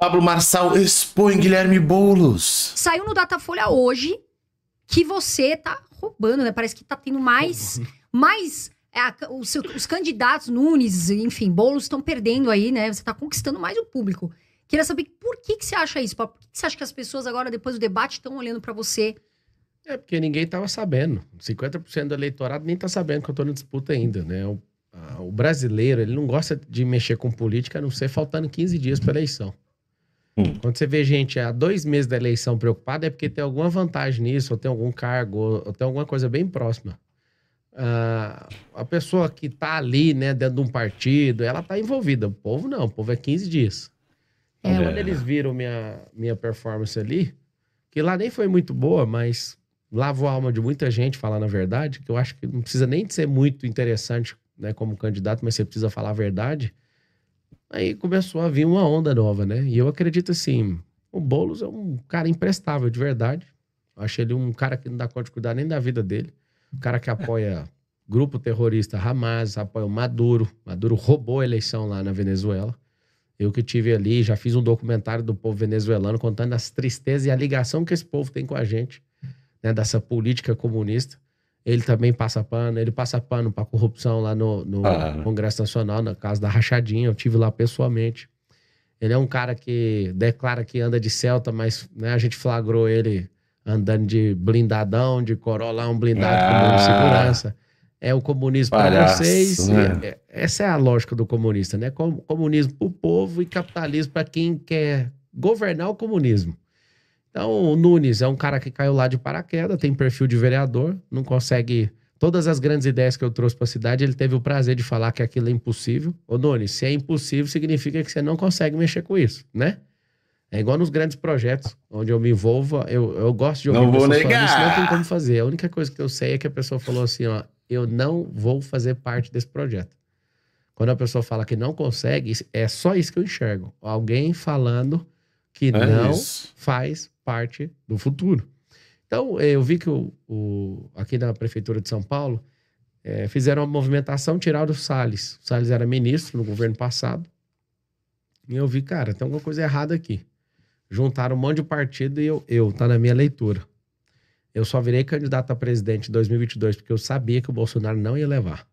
Pablo Marçal expõe Guilherme Boulos. Saiu no Datafolha hoje que você tá roubando, né? Parece que tá tendo mais. mais é, os, os, candidatos, Nunes, enfim, Boulos, estão perdendo aí, né? Você tá conquistando mais o público. Queria saber por que, que você acha isso, Pablo? Por que, que você acha que as pessoas agora, depois do debate, estão olhando para você? É porque ninguém tava sabendo. 50% do eleitorado nem tá sabendo que eu tô na disputa ainda, né? O, a, o brasileiro, ele não gosta de mexer com política a não ser faltando 15 dias para eleição. Hum. Quando você vê gente há dois meses da eleição preocupada, é porque tem alguma vantagem nisso, ou tem algum cargo, ou tem alguma coisa bem próxima. Ah, a pessoa que está ali, né, dentro de um partido, ela está envolvida. O povo não, o povo é 15 dias. Então, é. quando eles viram minha, minha performance ali, que lá nem foi muito boa, mas lavou a alma de muita gente, falar na verdade, que eu acho que não precisa nem de ser muito interessante né, como candidato, mas você precisa falar a verdade. Aí começou a vir uma onda nova, né? E eu acredito assim, o Boulos é um cara imprestável, de verdade. Eu achei ele um cara que não dá conta de cuidar nem da vida dele. Um cara que apoia grupo terrorista Hamas, apoia o Maduro. Maduro roubou a eleição lá na Venezuela. Eu que tive ali, já fiz um documentário do povo venezuelano contando as tristezas e a ligação que esse povo tem com a gente, né, dessa política comunista ele também passa pano, ele passa pano para corrupção lá no, no ah. Congresso Nacional, na casa da Rachadinha, eu tive lá pessoalmente. Ele é um cara que declara que anda de Celta, mas né, a gente flagrou ele andando de blindadão, de Corolla, um blindado ah. com segurança. É o comunismo para vocês. Né? É, é, essa é a lógica do comunista, né? Comunismo para o povo e capitalismo para quem quer governar o comunismo. Então, o Nunes é um cara que caiu lá de paraquedas, tem perfil de vereador, não consegue. Todas as grandes ideias que eu trouxe para a cidade, ele teve o prazer de falar que aquilo é impossível. Ô, Nunes, se é impossível, significa que você não consegue mexer com isso, né? É igual nos grandes projetos, onde eu me envolvo, eu, eu gosto de ouvir não vou negar. Isso não tem como fazer. A única coisa que eu sei é que a pessoa falou assim, ó, eu não vou fazer parte desse projeto. Quando a pessoa fala que não consegue, é só isso que eu enxergo. Alguém falando que é não isso. faz parte do futuro. Então, é, eu vi que o, o aqui na Prefeitura de São Paulo é, fizeram uma movimentação, tiraram o Salles. O Salles era ministro no governo passado. E eu vi, cara, tem alguma coisa errada aqui. Juntaram um monte de partido e eu, eu tá na minha leitura. Eu só virei candidato a presidente em 2022 porque eu sabia que o Bolsonaro não ia levar.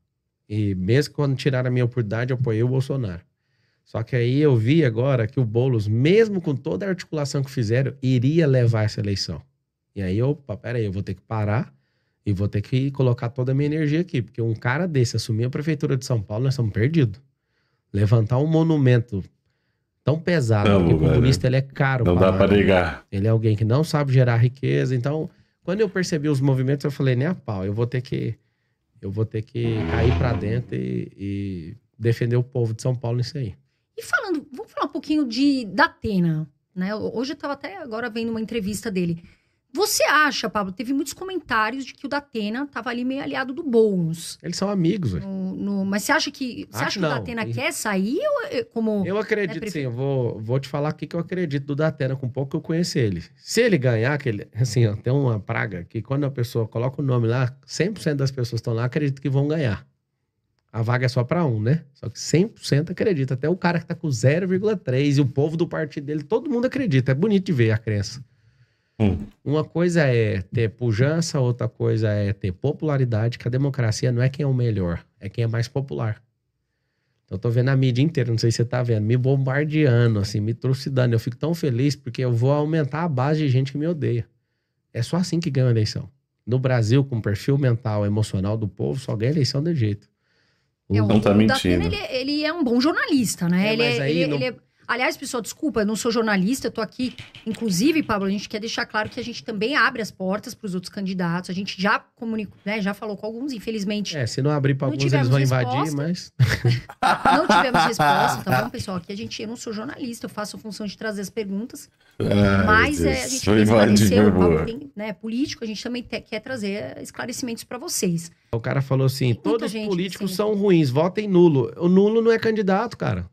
E mesmo quando tiraram a minha oportunidade, eu apoiei o Bolsonaro. Só que aí eu vi agora que o Boulos, mesmo com toda a articulação que fizeram, iria levar essa eleição. E aí eu, peraí, eu vou ter que parar e vou ter que colocar toda a minha energia aqui, porque um cara desse assumir a prefeitura de São Paulo, nós estamos perdidos. Levantar um monumento tão pesado, não, porque o comunista ele é caro. Não dá para negar. Ele é alguém que não sabe gerar riqueza, então quando eu percebi os movimentos, eu falei, nem a pau, eu vou ter que, eu vou ter que cair para dentro e, e defender o povo de São Paulo nisso aí. E falando, vamos falar um pouquinho de da Atena, né? Hoje eu estava até agora vendo uma entrevista dele. Você acha, Pablo, teve muitos comentários de que o Datena estava ali meio aliado do Boulos. Eles são amigos, velho. Mas você acha que. Você ah, acha que o Datena e... quer sair ou, é, como. Eu né, acredito, né, prefe... sim. Eu vou, vou te falar o que eu acredito do Datena, com pouco que eu conheço ele. Se ele ganhar, aquele, assim, ó, tem uma praga que quando a pessoa coloca o nome lá, 100% das pessoas estão lá, acredito que vão ganhar a vaga é só para um, né? Só que 100% acredita. Até o cara que tá com 0,3 e o povo do partido dele, todo mundo acredita. É bonito de ver a crença. Hum. Uma coisa é ter pujança, outra coisa é ter popularidade, que a democracia não é quem é o melhor, é quem é mais popular. Então, eu tô vendo a mídia inteira, não sei se você tá vendo, me bombardeando, assim, me trucidando. Eu fico tão feliz porque eu vou aumentar a base de gente que me odeia. É só assim que ganha a eleição. No Brasil, com o perfil mental, emocional do povo, só ganha eleição de jeito. Não é então tá mentindo. Datena, ele, é, ele, é um bom jornalista, né? É, ele, mas é, aí ele, não, ele Aliás, pessoal, desculpa, eu não sou jornalista, eu tô aqui. Inclusive, Pablo, a gente quer deixar claro que a gente também abre as portas para os outros candidatos. A gente já comunicou, né? Já falou com alguns, infelizmente. É, se não abrir para alguns, eles vão resposta. invadir, mas. não tivemos resposta, tá bom, pessoal? Aqui a gente, eu não sou jornalista, eu faço a função de trazer as perguntas. Ai, ah, mas é, a gente quer esclarecer algo tem, né, político, a gente também te, quer trazer esclarecimentos para vocês. O cara falou assim: todos os políticos são ruins, votem nulo. O nulo não é candidato, cara.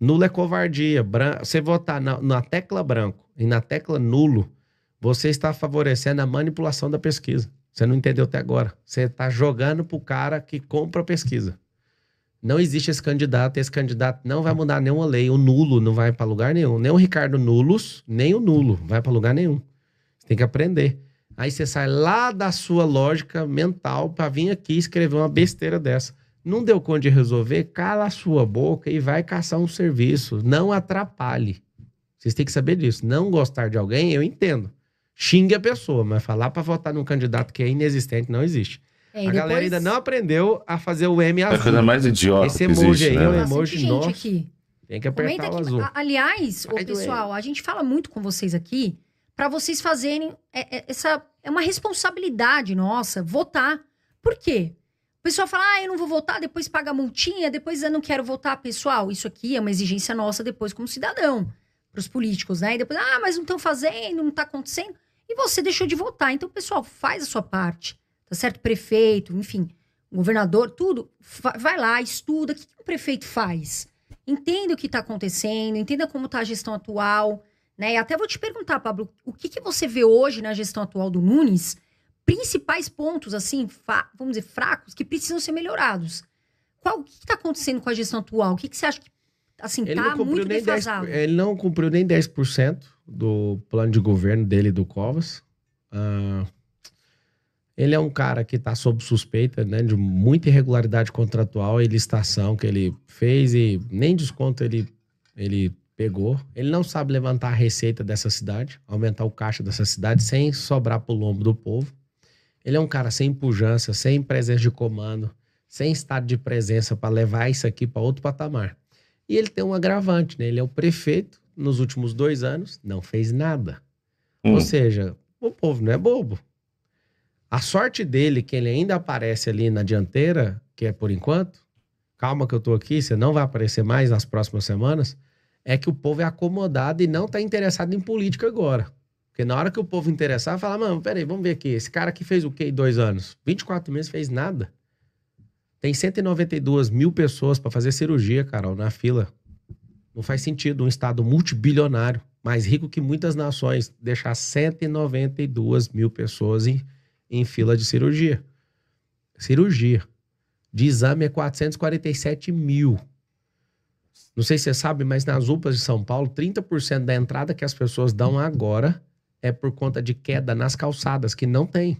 Nulo é covardia. Branco, você votar na, na tecla branco e na tecla nulo, você está favorecendo a manipulação da pesquisa. Você não entendeu até agora. Você está jogando pro cara que compra a pesquisa. Não existe esse candidato, esse candidato não vai mudar nenhuma lei. O nulo não vai para lugar nenhum. Nem o Ricardo Nulos, nem o nulo vai para lugar nenhum. Você tem que aprender. Aí você sai lá da sua lógica mental para vir aqui escrever uma besteira dessa. Não deu conta de resolver? Cala a sua boca e vai caçar um serviço. Não atrapalhe. Vocês têm que saber disso. Não gostar de alguém, eu entendo. Xingue a pessoa, mas falar para votar num candidato que é inexistente não existe. É, a depois... galera ainda não aprendeu a fazer o M azul. É a coisa mais idiota Esse emoji que existe, aí né? é um emoji nosso. Aqui. Tem que apertar Comenta o azul. Aqui. Aliás, pessoal, a gente fala muito com vocês aqui para vocês fazerem é, é, essa é uma responsabilidade nossa votar. Por quê? O pessoal fala, ah, eu não vou voltar, depois paga a multinha, depois eu não quero voltar. Pessoal, isso aqui é uma exigência nossa depois como cidadão, para os políticos, né? E depois, ah, mas não estão fazendo, não está acontecendo. E você deixou de votar. Então, pessoal, faz a sua parte, tá certo? Prefeito, enfim, governador, tudo. Vai lá, estuda. O que, que o prefeito faz? Entenda o que está acontecendo, entenda como está a gestão atual, né? E até vou te perguntar, Pablo, o que, que você vê hoje na gestão atual do Nunes principais pontos, assim, vamos dizer, fracos, que precisam ser melhorados. Qual, o que está acontecendo com a gestão atual? O que, que você acha que assim, tá muito defasado? 10, ele não cumpriu nem 10% do plano de governo dele do Covas. Uh, ele é um cara que está sob suspeita né, de muita irregularidade contratual e licitação que ele fez e nem desconto ele, ele pegou. Ele não sabe levantar a receita dessa cidade, aumentar o caixa dessa cidade sem sobrar para o lombo do povo. Ele é um cara sem pujança, sem presença de comando, sem estado de presença para levar isso aqui para outro patamar. E ele tem um agravante, né? Ele é o prefeito, nos últimos dois anos, não fez nada. Hum. Ou seja, o povo não é bobo. A sorte dele, que ele ainda aparece ali na dianteira, que é por enquanto, calma que eu tô aqui, você não vai aparecer mais nas próximas semanas, é que o povo é acomodado e não tá interessado em política agora. Porque na hora que o povo interessar, fala, mano, peraí, vamos ver aqui. Esse cara aqui fez o quê em dois anos? 24 meses fez nada. Tem 192 mil pessoas para fazer cirurgia, Carol, na fila. Não faz sentido um Estado multibilionário, mais rico que muitas nações, deixar 192 mil pessoas em, em fila de cirurgia. Cirurgia. De exame é 447 mil. Não sei se você sabe, mas nas UPAs de São Paulo, 30% da entrada que as pessoas dão agora é por conta de queda nas calçadas, que não tem.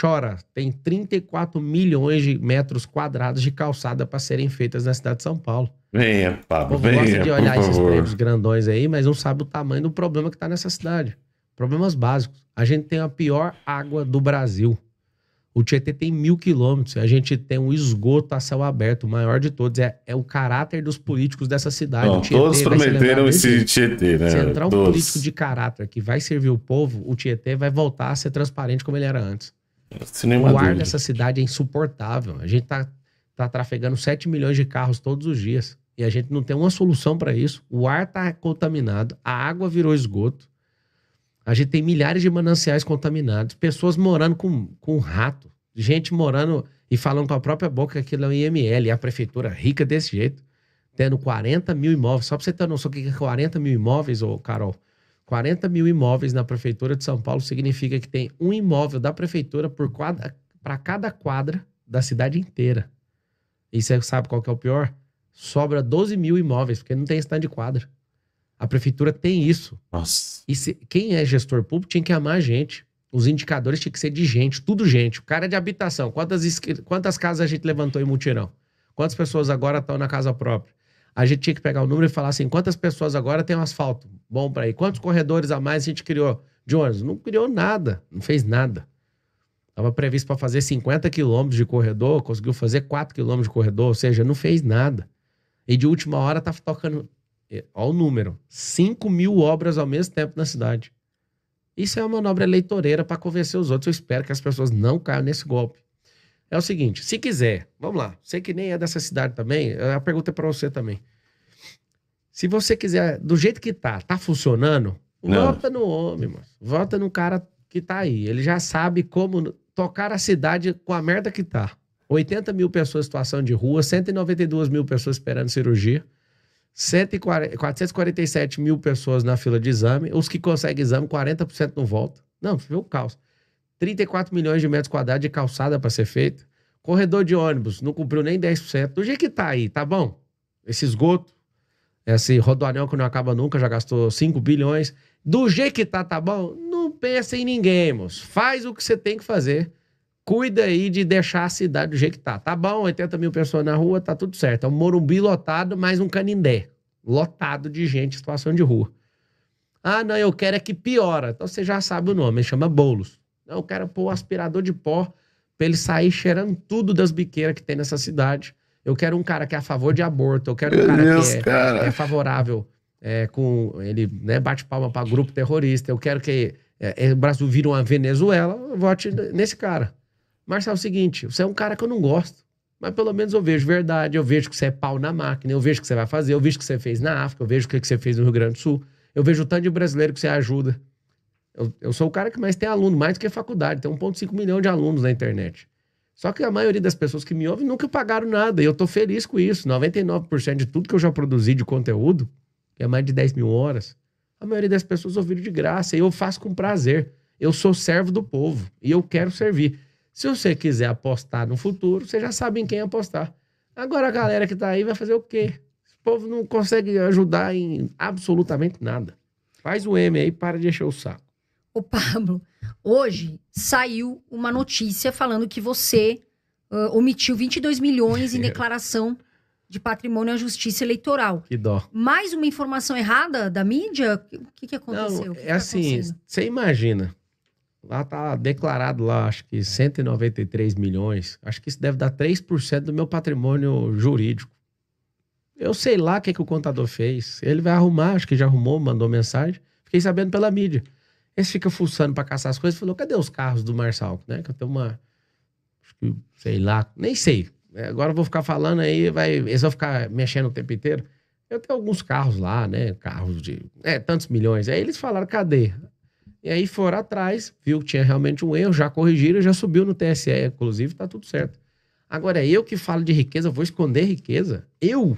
Chora, tem 34 milhões de metros quadrados de calçada para serem feitas na cidade de São Paulo. Venha, Pablo, venha, gosta de olhar esses favor. prédios grandões aí, mas não sabe o tamanho do problema que está nessa cidade. Problemas básicos. A gente tem a pior água do Brasil. O Tietê tem mil quilômetros, a gente tem um esgoto a céu aberto, o maior de todos. É, é o caráter dos políticos dessa cidade. Não, Tietê, todos prometeram esse Tietê, né? Se entrar um todos. político de caráter que vai servir o povo, o Tietê vai voltar a ser transparente como ele era antes. o ar dúvida. dessa cidade é insuportável. A gente tá, tá trafegando 7 milhões de carros todos os dias. E a gente não tem uma solução para isso. O ar tá contaminado, a água virou esgoto. A gente tem milhares de mananciais contaminados, pessoas morando com, com rato, gente morando e falando com a própria boca que aquilo é um IML, a prefeitura rica desse jeito, tendo 40 mil imóveis. Só para você ter noção o que é 40 mil imóveis, ô Carol. 40 mil imóveis na prefeitura de São Paulo significa que tem um imóvel da prefeitura por quadra, para cada quadra da cidade inteira. E você sabe qual que é o pior? Sobra 12 mil imóveis, porque não tem stand de quadra. A prefeitura tem isso. Nossa. E se, quem é gestor público tinha que amar a gente. Os indicadores tinham que ser de gente, tudo gente. O cara é de habitação, quantas, quantas casas a gente levantou em mutirão? Quantas pessoas agora estão na casa própria? A gente tinha que pegar o número e falar assim: quantas pessoas agora tem um asfalto bom para ir? Quantos corredores a mais a gente criou de ônibus? Não criou nada, não fez nada. Estava previsto para fazer 50 quilômetros de corredor, conseguiu fazer 4 quilômetros de corredor, ou seja, não fez nada. E de última hora tá tocando, Olha é, o número: 5 mil obras ao mesmo tempo na cidade. Isso é uma manobra eleitoreira para convencer os outros. Eu espero que as pessoas não caiam nesse golpe. É o seguinte: se quiser, vamos lá. Sei que nem é dessa cidade também. É a pergunta é para você também. Se você quiser, do jeito que tá, tá funcionando, não. vota no homem, mano. Vota no cara que tá aí. Ele já sabe como tocar a cidade com a merda que tá. 80 mil pessoas em situação de rua, 192 mil pessoas esperando cirurgia. 447 mil pessoas na fila de exame, os que conseguem exame, 40% não volta. Não, você vê o caos. 34 milhões de metros quadrados de calçada para ser feito. Corredor de ônibus, não cumpriu nem 10%. Do jeito que tá aí, tá bom? Esse esgoto, esse rodoanel que não acaba nunca, já gastou 5 bilhões. Do jeito que tá, tá bom? Não pensa em ninguém, moço. Faz o que você tem que fazer cuida aí de deixar a cidade do jeito que tá. Tá bom, 80 mil pessoas na rua, tá tudo certo. É um Morumbi lotado, mais um Canindé. Lotado de gente, situação de rua. Ah, não, eu quero é que piora. Então você já sabe o nome, ele chama Bolos. Não, eu quero pôr o aspirador de pó pra ele sair cheirando tudo das biqueiras que tem nessa cidade. Eu quero um cara que é a favor de aborto, eu quero um cara, Deus, que é, cara. que é, favorável é, com. Ele né, bate palma para grupo terrorista, eu quero que é, é o Brasil vire uma Venezuela, vote nesse cara. Marcelo, é o seguinte, você é um cara que eu não gosto, mas pelo menos eu vejo verdade, eu vejo que você é pau na máquina, eu vejo o que você vai fazer, eu vejo o que você fez na África, eu vejo o que você fez no Rio Grande do Sul, eu vejo o tanto de brasileiro que você ajuda. Eu, eu sou o cara que mais tem aluno, mais do que faculdade, tem 1,5 milhão de alunos na internet. Só que a maioria das pessoas que me ouvem nunca pagaram nada, e eu tô feliz com isso. 99% de tudo que eu já produzi de conteúdo, que é mais de 10 mil horas, a maioria das pessoas ouviram de graça, e eu faço com prazer. Eu sou servo do povo, e eu quero servir. Se você quiser apostar no futuro, você já sabe em quem apostar. Agora a galera que está aí vai fazer o quê? O povo não consegue ajudar em absolutamente nada. Faz o M aí, para de encher o saco. Ô Pablo, hoje saiu uma notícia falando que você uh, omitiu 22 milhões em declaração de patrimônio à justiça eleitoral. Que dó. Mais uma informação errada da mídia? O que, que aconteceu? Não, que é que tá assim, você imagina. Lá tá declarado lá, acho que 193 milhões. Acho que isso deve dar 3% do meu patrimônio jurídico. Eu sei lá o que, é que o contador fez. Ele vai arrumar, acho que já arrumou, mandou mensagem. Fiquei sabendo pela mídia. Esse fica fuçando para caçar as coisas. Falou, cadê os carros do Marçal? Né? Que eu tenho uma... Que, sei lá, nem sei. É, agora eu vou ficar falando aí, vai, eles vão ficar mexendo o tempo inteiro. Eu tenho alguns carros lá, né? Carros de é, tantos milhões. Aí eles falaram, cadê? E aí foram atrás, viu que tinha realmente um erro, já corrigiram, já subiu no TSE, inclusive, tá tudo certo. Agora, é eu que falo de riqueza, vou esconder riqueza? Eu?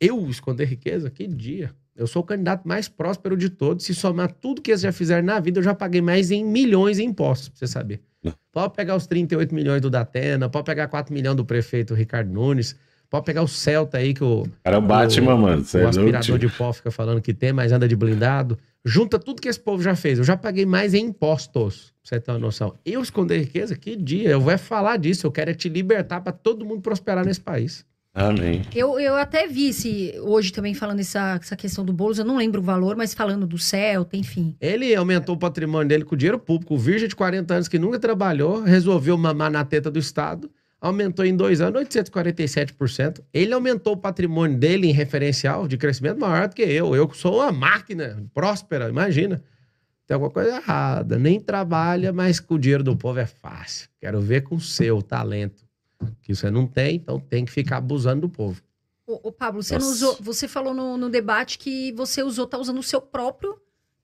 Eu esconder riqueza? Que dia! Eu sou o candidato mais próspero de todos. Se somar tudo que eles já fizeram na vida, eu já paguei mais em milhões em impostos, pra você saber. Não. Pode pegar os 38 milhões do Datena, pode pegar 4 milhões do prefeito Ricardo Nunes, pode pegar o Celta aí que o. Cara, é o Batman, o, mano. O, é o aspirador é de pó fica falando que tem, mas anda de blindado. Junta tudo que esse povo já fez. Eu já paguei mais em impostos, pra você ter uma noção. Eu esconder riqueza? Que dia. Eu vou é falar disso. Eu quero é te libertar para todo mundo prosperar nesse país. Amém. Eu, eu até vi se hoje também falando essa, essa questão do Boulos, eu não lembro o valor, mas falando do Celta, enfim. Ele aumentou o patrimônio dele com dinheiro público. O virgem de 40 anos que nunca trabalhou, resolveu mamar na teta do Estado aumentou em dois anos 847%. Ele aumentou o patrimônio dele em referencial de crescimento maior do que eu. Eu sou uma máquina próspera, imagina. Tem alguma coisa errada. Nem trabalha, mas com o dinheiro do povo é fácil. Quero ver com o seu talento. Que você não tem, então tem que ficar abusando do povo. Ô, ô Pablo, você, usou, você falou no, no debate que você usou, tá usando o seu próprio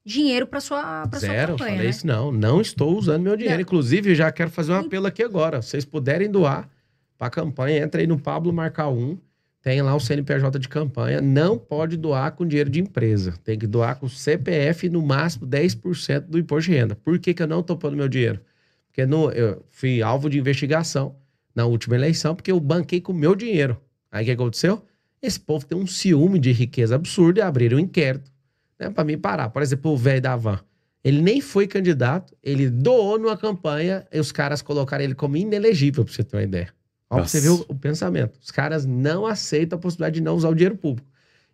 dinheiro para sua para sua campanha, falei né? isso não, não estou usando meu dinheiro. Não. Inclusive, já quero fazer um apelo aqui agora. Se vocês puderem doar para a campanha, entra aí no Pablo marca um tem lá o CNPJ de campanha, não pode doar com dinheiro de empresa. Tem que doar com CPF no máximo 10% do imposto de renda. Por que, que eu não estou pondo meu dinheiro? Porque no, eu fui alvo de investigação na última eleição, porque eu banquei com meu dinheiro. Aí o que aconteceu? Esse povo tem um ciúme de riqueza absurda e abriram um inquérito né, para mim parar. Por exemplo, o velho da van. Ele nem foi candidato, ele doou numa campanha e os caras colocaram ele como inelegível, para você ter uma ideia. Olha você ver o, pensamento. Os caras não aceitam a possibilidade de não usar o dinheiro público.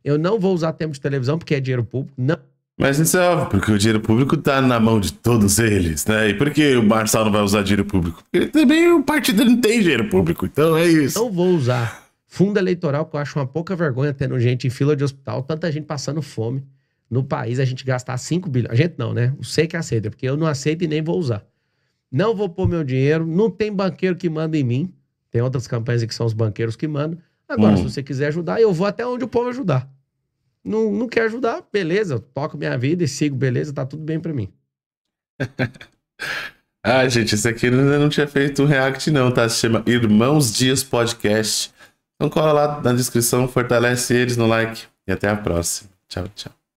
Eu não vou usar tempo de televisão porque é dinheiro público, não. Mas isso é óbvio, porque o dinheiro público está na mão de todos eles, né? E por que o Marçal não vai usar dinheiro público? Porque também o partido não tem dinheiro público, então é isso. Não vou usar. Fundo eleitoral que eu acho uma pouca vergonha tendo gente em fila de hospital, tanta gente passando fome no país a gente gastar 5 bilhões. A gente não, né? Eu sei que aceita, porque eu não aceito e nem vou usar. Não vou pôr meu dinheiro, não tem banqueiro que manda em mim. Tem outras campanhas que são os banqueiros que mandam. Agora, hum. se você quiser ajudar, eu vou até onde o povo ajudar. Não, não quer ajudar, beleza, eu toco minha vida e sigo, beleza, tá tudo bem para mim. ah, gente, esse aqui ainda não tinha feito react, não, tá? Se chama Irmãos Dias Podcast. Então cola lá na descrição, fortalece eles no like e até a próxima. Tchau, tchau.